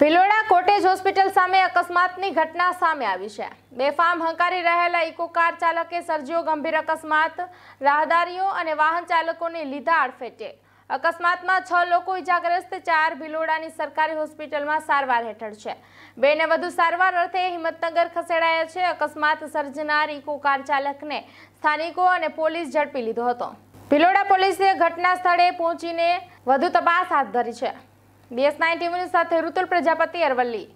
Bhiloda cottage hospital સામે અકસ્માતની ઘટના સામે આવી છે બેફામ હંકારી રહેલા ઇકો કાર ચાલકે સર્જ્યો ગંભીર અકસ્માત રાહદારીઓ અને વાહન ચાલકોને લીધા આડફેટે અકસ્માતમાં છ લોકો ઇજાગ્રસ્ત ચાર ભિલોડાની સરકારી હોસ્પિટલમાં સારવાર હેઠળ છે બેને વધુ સારવાર અર્થે હિંમતનગર ખસેડાયા છે અકસ્માત સર્જનાર ઇકો કાર ચાલકને સ્થાનિકો અને પોલીસ ઝડપી લીધો હતો ભિલોડા પોલીસે ઘટના સ્થળે પહોંચીને વધુ તપાસ હાથ ધરી છે બીએસ નાઇન ટીવી સાથે ઋતુલ પ્રજાપતિ અરવલ્લી